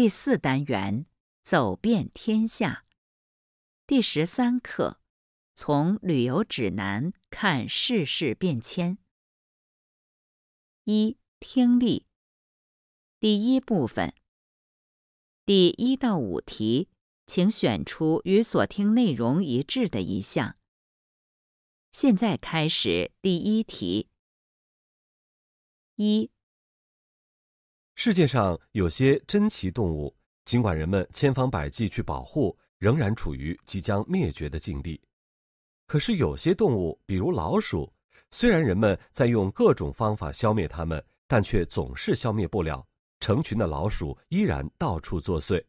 第四单元，走遍天下。第十三课，从旅游指南看世事变迁。一、听力。第一部分，第一到五题，请选出与所听内容一致的一项。现在开始第一题。一。世界上有些珍奇动物，尽管人们千方百计去保护，仍然处于即将灭绝的境地。可是有些动物，比如老鼠，虽然人们在用各种方法消灭它们，但却总是消灭不了。成群的老鼠依然到处作祟。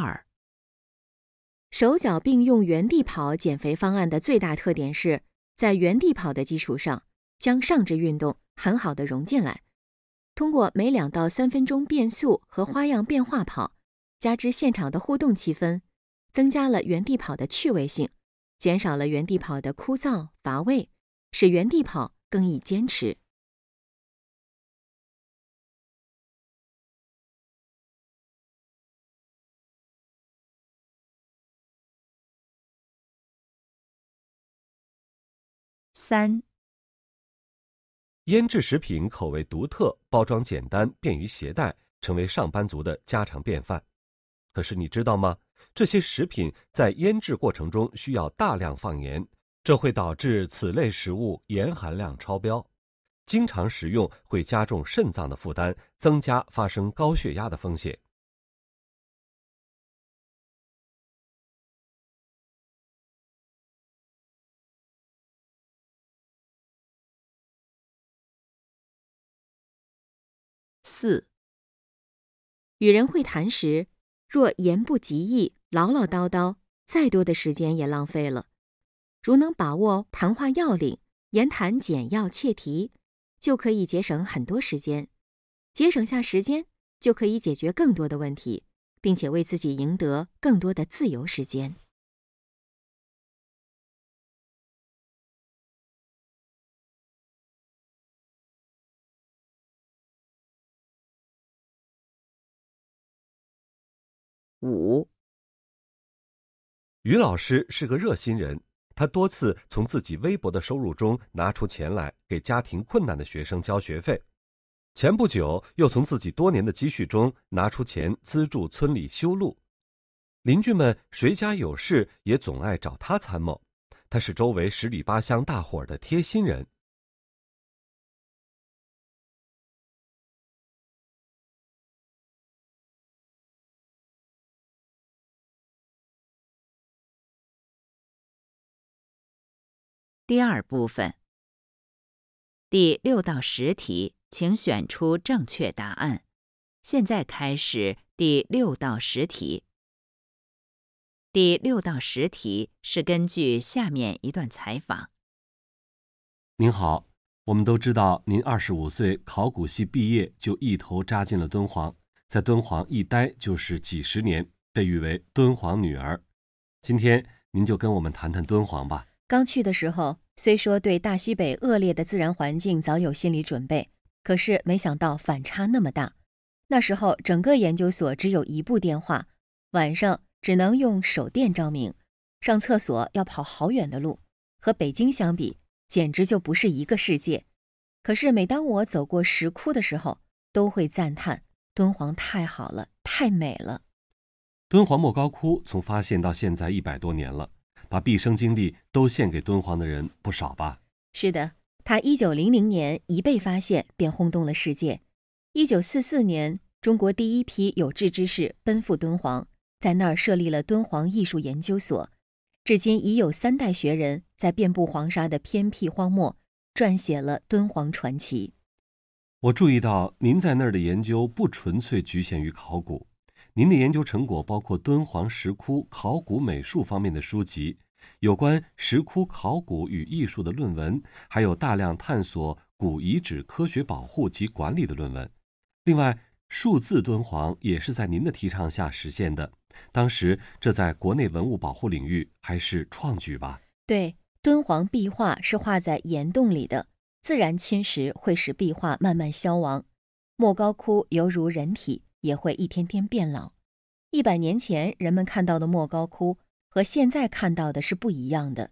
二，手脚并用原地跑减肥方案的最大特点是，在原地跑的基础上，将上肢运动很好的融进来。通过每两到三分钟变速和花样变化跑，加之现场的互动气氛，增加了原地跑的趣味性，减少了原地跑的枯燥乏味，使原地跑更易坚持。三，腌制食品口味独特，包装简单，便于携带，成为上班族的家常便饭。可是你知道吗？这些食品在腌制过程中需要大量放盐，这会导致此类食物盐含量超标。经常食用会加重肾脏的负担，增加发生高血压的风险。四，与人会谈时，若言不及义、唠唠叨叨，再多的时间也浪费了。如能把握谈话要领，言谈简要切题，就可以节省很多时间。节省下时间，就可以解决更多的问题，并且为自己赢得更多的自由时间。五，于老师是个热心人，他多次从自己微薄的收入中拿出钱来给家庭困难的学生交学费，前不久又从自己多年的积蓄中拿出钱资助村里修路，邻居们谁家有事也总爱找他参谋，他是周围十里八乡大伙儿的贴心人。第二部分，第六到十题，请选出正确答案。现在开始第六到十题。第六到十题是根据下面一段采访。您好，我们都知道您二十五岁，考古系毕业就一头扎进了敦煌，在敦煌一待就是几十年，被誉为“敦煌女儿”。今天您就跟我们谈谈敦煌吧。刚去的时候。虽说对大西北恶劣的自然环境早有心理准备，可是没想到反差那么大。那时候整个研究所只有一部电话，晚上只能用手电照明，上厕所要跑好远的路，和北京相比简直就不是一个世界。可是每当我走过石窟的时候，都会赞叹：敦煌太好了，太美了。敦煌莫高窟从发现到现在一百多年了。把毕生精力都献给敦煌的人不少吧？是的，他一九零零年一被发现便轰动了世界。一九四四年，中国第一批有志之士奔赴敦煌，在那儿设立了敦煌艺术研究所。至今已有三代学人在遍布黄沙的偏僻荒漠撰写了敦煌传奇。我注意到您在那儿的研究不纯粹局限于考古，您的研究成果包括敦煌石窟考古美术方面的书籍。有关石窟考古与艺术的论文，还有大量探索古遗址科学保护及管理的论文。另外，数字敦煌也是在您的提倡下实现的。当时，这在国内文物保护领域还是创举吧？对，敦煌壁画是画在岩洞里的，自然侵蚀会使壁画慢慢消亡。莫高窟犹如人体，也会一天天变老。一百年前，人们看到的莫高窟。和现在看到的是不一样的，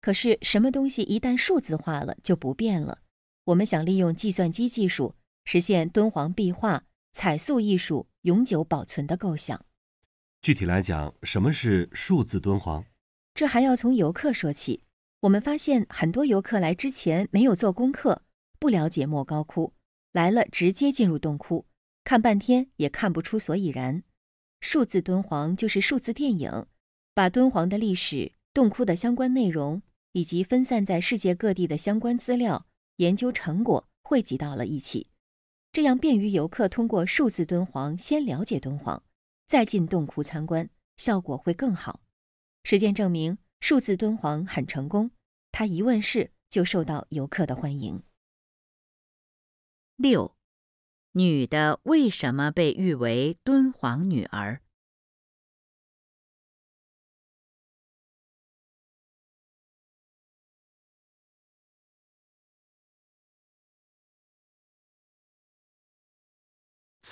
可是什么东西一旦数字化了就不变了。我们想利用计算机技术实现敦煌壁画彩塑艺术永久保存的构想。具体来讲，什么是数字敦煌？这还要从游客说起。我们发现很多游客来之前没有做功课，不了解莫高窟，来了直接进入洞窟，看半天也看不出所以然。数字敦煌就是数字电影。把敦煌的历史、洞窟的相关内容，以及分散在世界各地的相关资料研究成果汇集到了一起，这样便于游客通过数字敦煌先了解敦煌，再进洞窟参观，效果会更好。实践证明，数字敦煌很成功，它一问世就受到游客的欢迎。六，女的为什么被誉为敦煌女儿？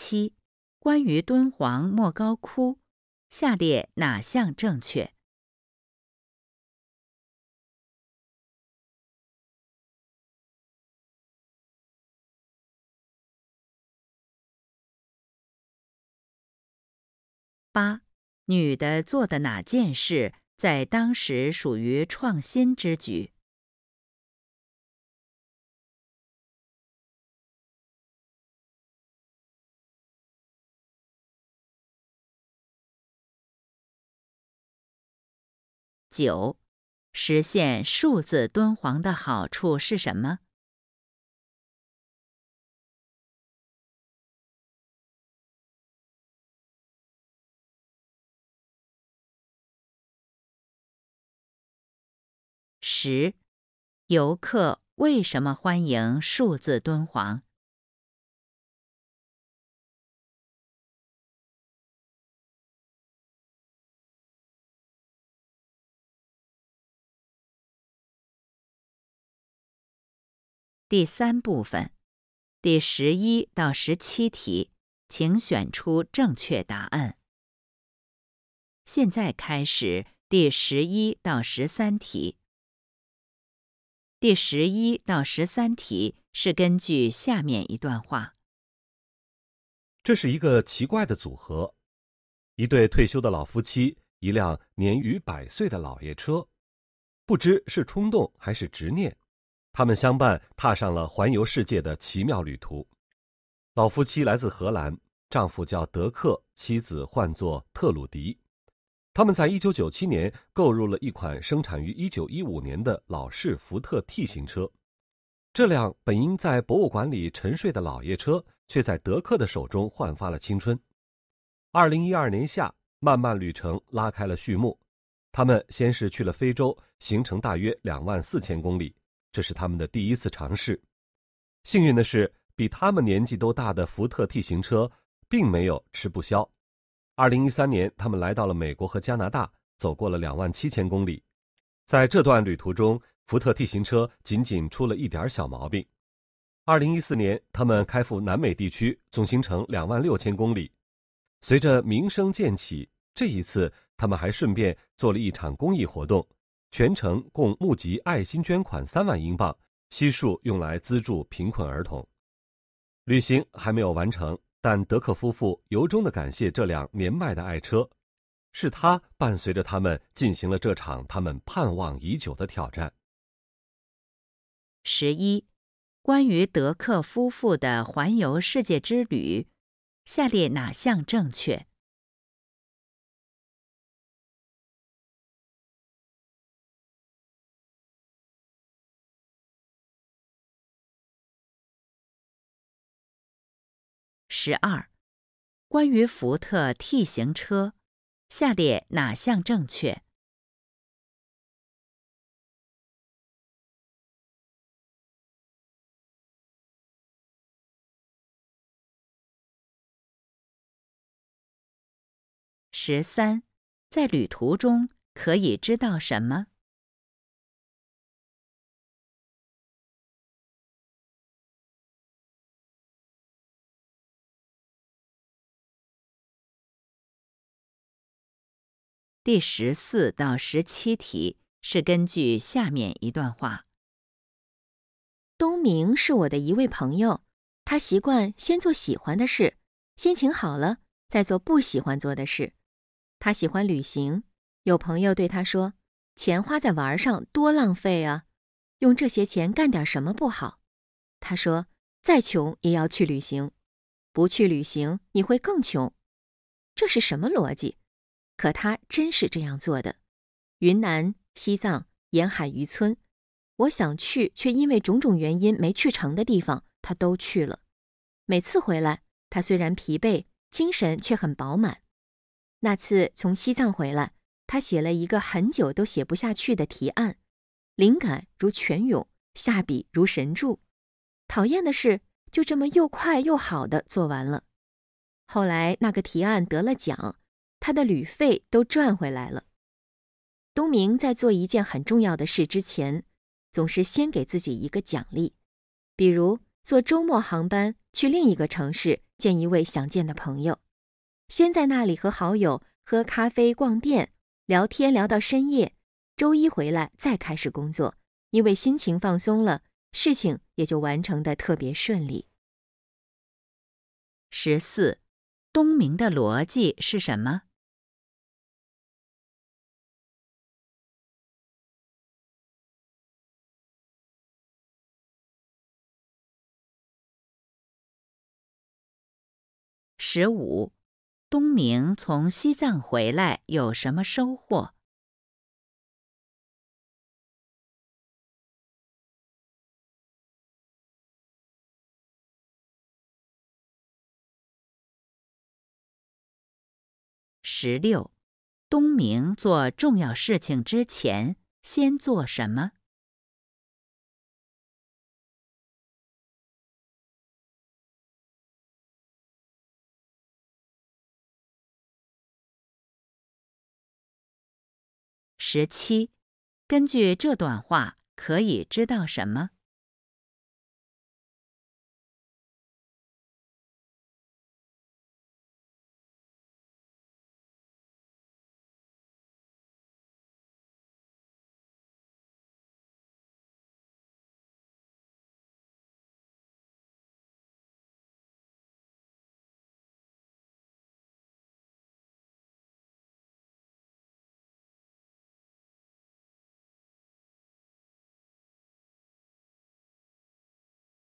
七、关于敦煌莫高窟，下列哪项正确？八、女的做的哪件事在当时属于创新之举？九，实现数字敦煌的好处是什么？十，游客为什么欢迎数字敦煌？第三部分，第十一到十七题，请选出正确答案。现在开始第十一到十三题。第十一到十三题是根据下面一段话：这是一个奇怪的组合，一对退休的老夫妻，一辆年逾百岁的老爷车，不知是冲动还是执念。他们相伴踏上了环游世界的奇妙旅途。老夫妻来自荷兰，丈夫叫德克，妻子唤作特鲁迪。他们在一九九七年购入了一款生产于一九一五年的老式福特 T 型车。这辆本应在博物馆里沉睡的老爷车，却在德克的手中焕发了青春。二零一二年夏，漫漫旅程拉开了序幕。他们先是去了非洲，行程大约两万四千公里。这是他们的第一次尝试，幸运的是，比他们年纪都大的福特 T 型车并没有吃不消。2013年，他们来到了美国和加拿大，走过了2万七千公里。在这段旅途中，福特 T 型车仅仅出了一点小毛病。2014年，他们开赴南美地区，总行程2万六千公里。随着名声渐起，这一次他们还顺便做了一场公益活动。全程共募集爱心捐款三万英镑，悉数用来资助贫困儿童。旅行还没有完成，但德克夫妇由衷的感谢这辆年迈的爱车，是他伴随着他们进行了这场他们盼望已久的挑战。十一，关于德克夫妇的环游世界之旅，下列哪项正确？十二，关于福特 T 型车，下列哪项正确？十三，在旅途中可以知道什么？第十四到十七题是根据下面一段话：东明是我的一位朋友，他习惯先做喜欢的事，心情好了再做不喜欢做的事。他喜欢旅行。有朋友对他说：“钱花在玩上多浪费啊，用这些钱干点什么不好？”他说：“再穷也要去旅行，不去旅行你会更穷。”这是什么逻辑？可他真是这样做的。云南、西藏、沿海渔村，我想去却因为种种原因没去成的地方，他都去了。每次回来，他虽然疲惫，精神却很饱满。那次从西藏回来，他写了一个很久都写不下去的提案，灵感如泉涌，下笔如神助。讨厌的是，就这么又快又好的做完了。后来那个提案得了奖。他的旅费都赚回来了。东明在做一件很重要的事之前，总是先给自己一个奖励，比如坐周末航班去另一个城市见一位想见的朋友，先在那里和好友喝咖啡、逛店、聊天，聊到深夜，周一回来再开始工作，因为心情放松了，事情也就完成的特别顺利。十四，东明的逻辑是什么？十五，东明从西藏回来有什么收获？十六，东明做重要事情之前先做什么？十七，根据这段话，可以知道什么？